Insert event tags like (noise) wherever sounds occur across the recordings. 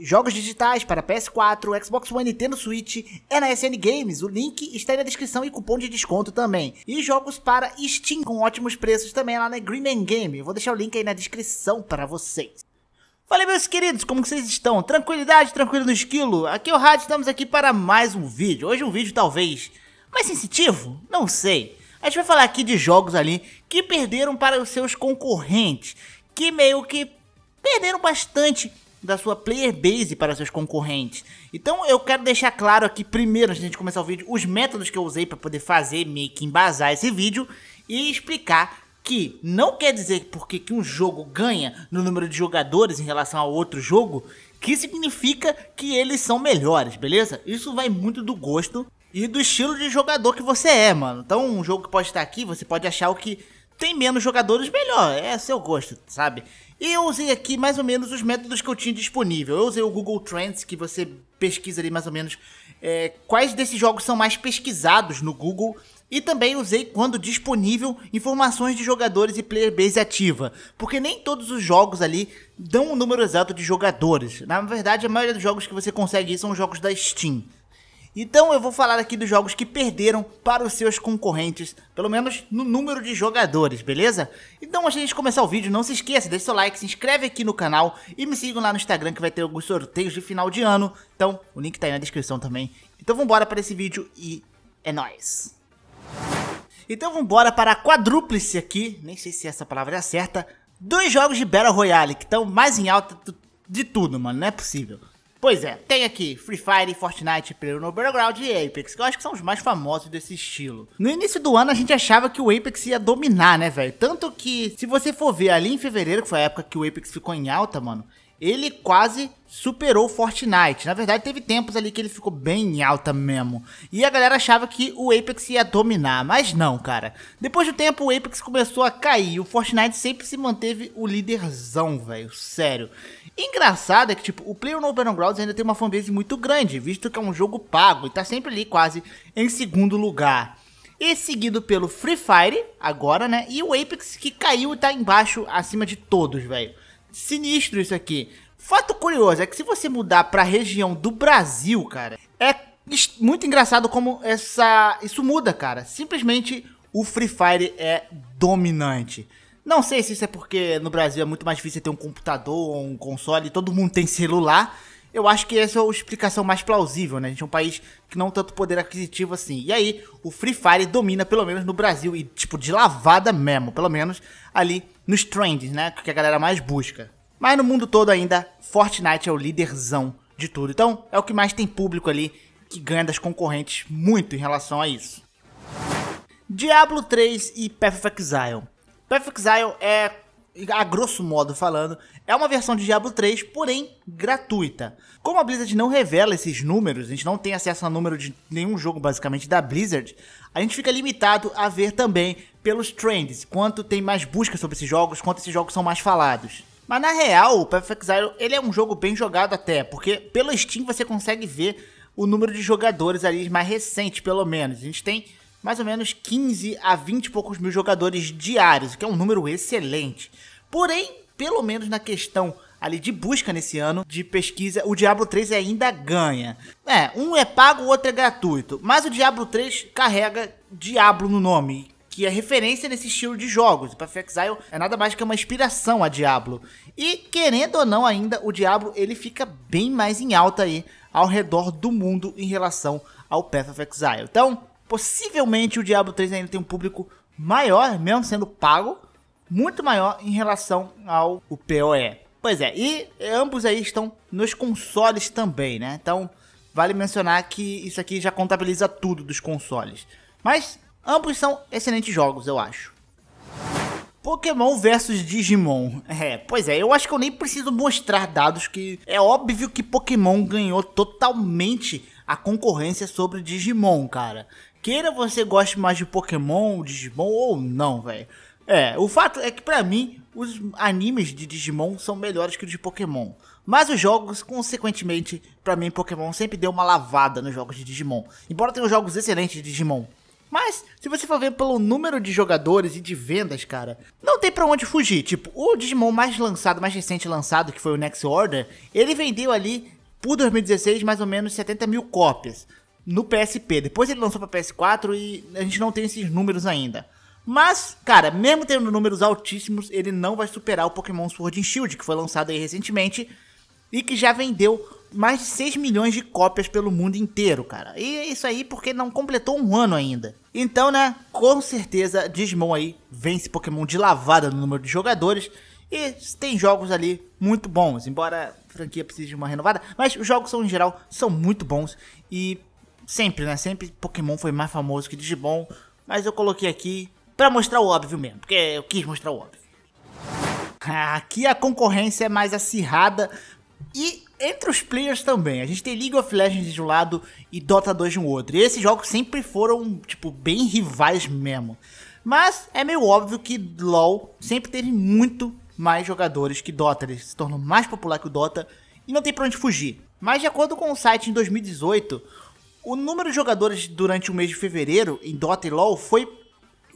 Jogos digitais para PS4, Xbox One, Nintendo Switch é na SN Games. O link está aí na descrição e cupom de desconto também. E jogos para Steam com ótimos preços também lá na Green Game. vou deixar o link aí na descrição para vocês. Fala meus queridos, como que vocês estão? Tranquilidade, tranquilo no esquilo? Aqui é o Rádio, estamos aqui para mais um vídeo. Hoje um vídeo talvez mais sensitivo? Não sei. A gente vai falar aqui de jogos ali que perderam para os seus concorrentes, que meio que perderam bastante da sua player base para seus concorrentes. Então eu quero deixar claro aqui primeiro, antes de gente começar o vídeo, os métodos que eu usei para poder fazer, meio que embasar esse vídeo e explicar que não quer dizer porque que um jogo ganha no número de jogadores em relação a outro jogo, que significa que eles são melhores, beleza? Isso vai muito do gosto e do estilo de jogador que você é, mano. Então um jogo que pode estar aqui, você pode achar o que tem menos jogadores melhor, é seu gosto, sabe? E eu usei aqui mais ou menos os métodos que eu tinha disponível. Eu usei o Google Trends, que você pesquisa ali mais ou menos é, quais desses jogos são mais pesquisados no Google. E também usei, quando disponível, informações de jogadores e player base ativa. Porque nem todos os jogos ali dão o um número exato de jogadores. Na verdade, a maioria dos jogos que você consegue são jogos da Steam. Então eu vou falar aqui dos jogos que perderam para os seus concorrentes, pelo menos no número de jogadores, beleza? Então antes de a gente começar o vídeo, não se esqueça, deixa seu like, se inscreve aqui no canal e me sigam lá no Instagram que vai ter alguns sorteios de final de ano. Então o link tá aí na descrição também. Então vambora para esse vídeo e é nóis! Então vambora para a quadruplice aqui, nem sei se essa palavra é certa, dois jogos de Battle Royale que estão mais em alta de tudo, mano, não é possível. Pois é, tem aqui Free Fire, Fortnite, Player No Battleground e Apex, que eu acho que são os mais famosos desse estilo. No início do ano a gente achava que o Apex ia dominar, né, velho? Tanto que, se você for ver ali em fevereiro, que foi a época que o Apex ficou em alta, mano, ele quase superou o Fortnite. Na verdade, teve tempos ali que ele ficou bem alta mesmo. E a galera achava que o Apex ia dominar, mas não, cara. Depois do tempo, o Apex começou a cair. E o Fortnite sempre se manteve o líderzão, velho. Sério. Engraçado é que, tipo, o Player No Battlegrounds ainda tem uma fanbase muito grande, visto que é um jogo pago e tá sempre ali quase em segundo lugar e seguido pelo Free Fire, agora, né? E o Apex que caiu e tá embaixo, acima de todos, velho sinistro isso aqui. Fato curioso é que se você mudar para a região do Brasil, cara, é muito engraçado como essa isso muda, cara. Simplesmente o Free Fire é dominante. Não sei se isso é porque no Brasil é muito mais difícil ter um computador ou um console, todo mundo tem celular. Eu acho que essa é a explicação mais plausível, né? A gente é um país que não tanto poder aquisitivo assim. E aí, o Free Fire domina, pelo menos no Brasil, e tipo, de lavada mesmo, pelo menos ali nos trends, né? Que a galera mais busca. Mas no mundo todo ainda, Fortnite é o líderzão de tudo. Então, é o que mais tem público ali que ganha das concorrentes muito em relação a isso. Diablo 3 e Perfect Exile. Perfect Exile é, a grosso modo falando, é uma versão de Diablo 3, porém gratuita. Como a Blizzard não revela esses números, a gente não tem acesso a número de nenhum jogo basicamente da Blizzard, a gente fica limitado a ver também pelos trends, quanto tem mais busca sobre esses jogos, quanto esses jogos são mais falados. Mas na real, o Path of ele é um jogo bem jogado até, porque pelo Steam você consegue ver o número de jogadores ali mais recente, pelo menos. A gente tem mais ou menos 15 a 20 e poucos mil jogadores diários, o que é um número excelente. Porém, pelo menos na questão ali de busca nesse ano, de pesquisa, o Diablo 3 ainda ganha. É, um é pago, o outro é gratuito. Mas o Diablo 3 carrega Diablo no nome, que é referência nesse estilo de jogos. O Path Exile é nada mais que uma inspiração a Diablo. E querendo ou não ainda, o Diablo ele fica bem mais em alta aí ao redor do mundo em relação ao Path of Exile. Então, possivelmente o Diablo 3 ainda tem um público maior, mesmo sendo pago, muito maior em relação ao PoE. Pois é, e ambos aí estão nos consoles também, né? Então, vale mencionar que isso aqui já contabiliza tudo dos consoles. Mas ambos são excelentes jogos, eu acho. Pokémon versus Digimon. (laughs) É, pois é, eu acho que eu nem preciso mostrar dados que é óbvio que Pokémon ganhou totalmente a concorrência sobre Digimon, cara. Queira você goste mais de Pokémon, Digimon ou não, velho. É, o fato é que para mim os animes de Digimon são melhores que os de Pokémon. Mas os jogos, consequentemente, para mim Pokémon sempre deu uma lavada nos jogos de Digimon. Embora tenham jogos excelentes de Digimon. Mas, se você for ver pelo número de jogadores e de vendas, cara, não tem para onde fugir. Tipo, o Digimon mais lançado, mais recente lançado, que foi o Next Order, ele vendeu ali, por 2016, mais ou menos 70 mil cópias no PSP. Depois ele lançou para PS4 e a gente não tem esses números ainda. Mas, cara, mesmo tendo números altíssimos, ele não vai superar o Pokémon Sword and Shield, que foi lançado aí recentemente e que já vendeu mais de 6 milhões de cópias pelo mundo inteiro, cara. E é isso aí porque não completou um ano ainda. Então, né, com certeza Digimon aí vence Pokémon de lavada no número de jogadores e tem jogos ali muito bons, embora a franquia precise de uma renovada, mas os jogos são, em geral são muito bons e sempre, né, sempre Pokémon foi mais famoso que Digimon, mas eu coloquei aqui para mostrar o óbvio mesmo, porque eu quis mostrar o óbvio. Aqui a concorrência é mais acirrada e entre os players também. A gente tem League of Legends de um lado e Dota 2 de um outro. E esses jogos sempre foram, tipo, bem rivais mesmo. Mas é meio óbvio que LoL sempre teve muito mais jogadores que Dota. Ele se tornou mais popular que o Dota e não tem pra onde fugir. Mas de acordo com o site, em 2018, o número de jogadores durante o mês de fevereiro em Dota e LoL foi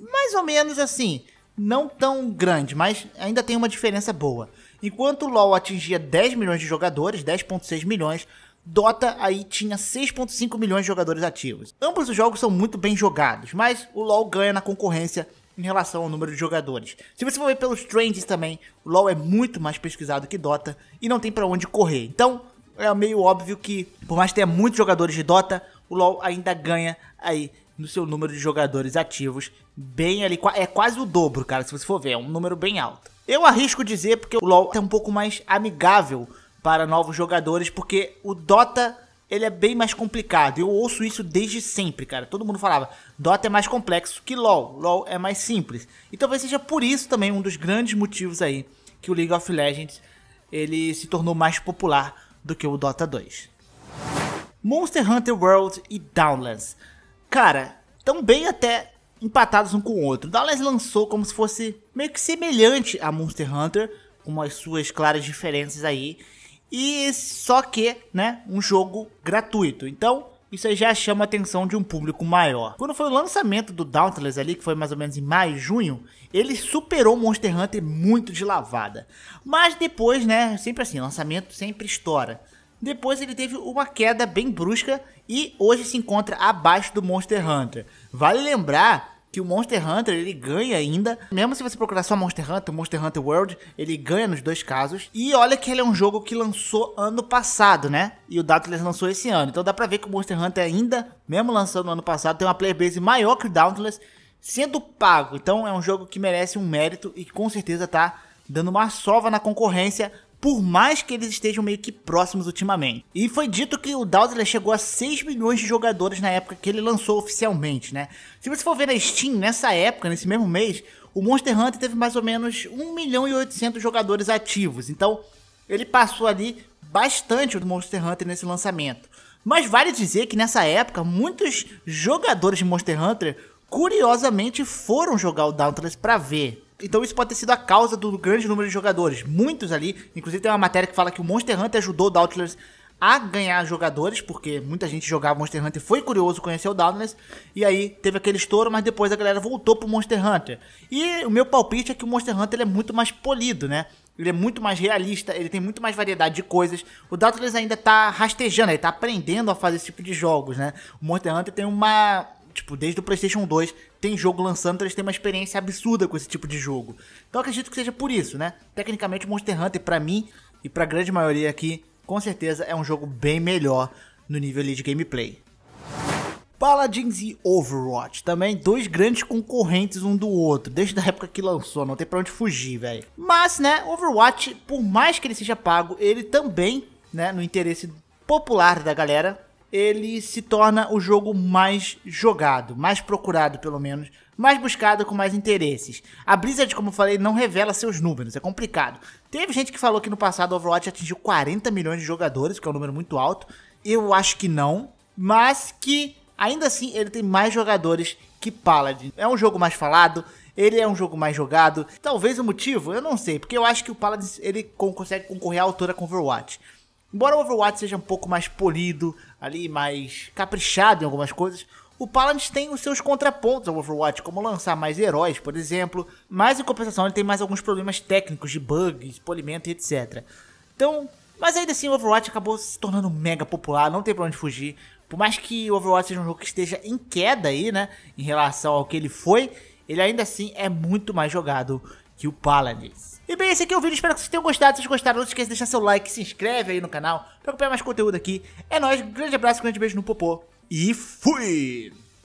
mais ou menos assim, não tão grande, mas ainda tem uma diferença boa. Enquanto o LoL atingia 10 milhões de jogadores, 10.6 milhões, Dota aí tinha 6.5 milhões de jogadores ativos. Ambos os jogos são muito bem jogados, mas o LoL ganha na concorrência em relação ao número de jogadores. Se você for ver pelos trends também, o LoL é muito mais pesquisado que Dota e não tem para onde correr. Então, é meio óbvio que, por mais que tenha muitos jogadores de Dota, o LoL ainda ganha aí no seu número de jogadores ativos, bem ali, é quase o dobro, cara, se você for ver, é um número bem alto. Eu arrisco dizer porque o LoL é um pouco mais amigável para novos jogadores, porque o Dota ele é bem mais complicado. Eu ouço isso desde sempre, cara. Todo mundo falava, Dota é mais complexo que LoL, LoL é mais simples. E talvez seja por isso também um dos grandes motivos aí que o League of Legends ele se tornou mais popular do que o Dota 2. Monster Hunter World e Downlands. Cara, tão bem até empatados um com o outro. Downlands lançou como se fosse meio que semelhante a Monster Hunter, com as suas claras diferenças aí. E só que, né, um jogo gratuito. Então, isso aí já chama a atenção de um público maior. Quando foi o lançamento do Dauntless ali, que foi mais ou menos em maio, junho, ele superou Monster Hunter muito de lavada. Mas depois, né, sempre assim, lançamento sempre estoura. Depois ele teve uma queda bem brusca e hoje se encontra abaixo do Monster Hunter. Vale lembrar que o Monster Hunter ele ganha ainda, mesmo se você procurar só Monster Hunter, Monster Hunter World, ele ganha nos dois casos. E olha que ele é um jogo que lançou ano passado, né? E o Dauntless lançou esse ano. Então dá pra ver que o Monster Hunter ainda, mesmo lançando no ano passado, tem uma playerbase maior que o Dauntless, sendo pago. Então é um jogo que merece um mérito e com certeza tá dando uma sova na concorrência por mais que eles estejam meio que próximos ultimamente. E foi dito que o Dowdler chegou a 6 milhões de jogadores na época que ele lançou oficialmente, né? Se você for ver na Steam, nessa época, nesse mesmo mês, o Monster Hunter teve mais ou menos 1 milhão e 800 jogadores ativos. Então, ele passou ali bastante do Monster Hunter nesse lançamento. Mas vale dizer que nessa época, muitos jogadores de Monster Hunter, curiosamente, foram jogar o Dauntless para ver. Então isso pode ter sido a causa do grande número de jogadores. Muitos ali, inclusive tem uma matéria que fala que o Monster Hunter ajudou o Dauntless a ganhar jogadores, porque muita gente jogava Monster Hunter, foi curioso conhecer o Dauntless, e aí teve aquele estouro, mas depois a galera voltou pro Monster Hunter. E o meu palpite é que o Monster Hunter é muito mais polido, né? Ele é muito mais realista, ele tem muito mais variedade de coisas. O Dauntless ainda tá rastejando, ele tá aprendendo a fazer esse tipo de jogos, né? O Monster Hunter tem uma, tipo, desde o PlayStation 2, tem jogo lançando, então eles têm uma experiência absurda com esse tipo de jogo. Então acredito que seja por isso, né? Tecnicamente, Monster Hunter, para mim e pra grande maioria aqui, com certeza é um jogo bem melhor no nível ali de gameplay. Paladins e Overwatch, também dois grandes concorrentes um do outro, desde a época que lançou, não tem pra onde fugir, velho. Mas, né, Overwatch, por mais que ele seja pago, ele também, né, no interesse popular da galera, ele se torna o jogo mais jogado, mais procurado pelo menos, mais buscado com mais interesses. A Blizzard, como falei, não revela seus números, é complicado. Teve gente que falou que no passado o Overwatch atingiu 40 milhões de jogadores, que é um número muito alto. Eu acho que não, mas que ainda assim ele tem mais jogadores que Paladin. É um jogo mais falado, ele é um jogo mais jogado. Talvez o motivo, eu não sei, porque eu acho que o Paladin ele consegue concorrer à altura com Overwatch. Embora o Overwatch seja um pouco mais polido, ali mais caprichado em algumas coisas, o Paladins tem os seus contrapontos ao Overwatch, como lançar mais heróis, por exemplo, mas em compensação ele tem mais alguns problemas técnicos de bugs, polimento e etc. Então, mas ainda assim o Overwatch acabou se tornando mega popular, não tem pra onde fugir. Por mais que o Overwatch seja um jogo que esteja em queda aí, né, em relação ao que ele foi, ele ainda assim é muito mais jogado que o Paladins. E bem, esse aqui é o vídeo, espero que vocês tenham gostado. Se vocês gostaram, não se esqueça de deixar seu like, se inscreve aí no canal pra acompanhar mais conteúdo aqui. É nóis, grande abraço, grande beijo no popô e fui!